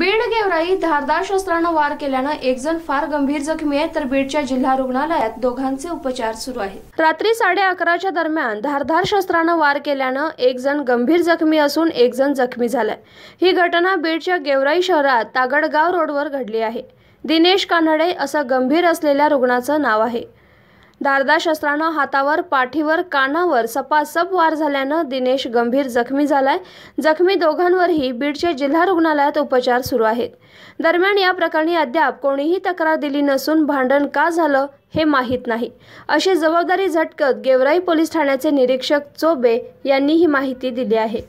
बीड गेवराई धारदार शस्त्रानं वार केल्यानं एक जण फार गंभीर जखमी आहे तर बीडच्या जिल्हा रुग्णालयात दोघांचे उपचार सुरू आहेत रात्री साडे अकराच्या दरम्यान धारदार शस्त्रानं वार केल्यानं एक जण गंभीर जखमी असून एक जण जखमी झालाय ही घटना बीडच्या गेवराई शहरात तागडगाव रोडवर घडली आहे दिनेश कानडे असं गंभीर असलेल्या रुग्णाचं नाव आहे दारदा शस्त्रानं हातावर पाठीवर कानावर सपासप वार झाल्यानं दिनेश गंभीर जखमी झालाय जखमी दोघांवरही बीडच्या जिल्हा रुग्णालयात उपचार सुरू आहेत दरम्यान या प्रकरणी अद्याप कोणीही तक्रार दिली नसून भांडण का झालं हे माहीत नाही अशी जबाबदारी झटकत गेवराई पोलीस ठाण्याचे निरीक्षक चोबे यांनी ही माहिती दिली आहे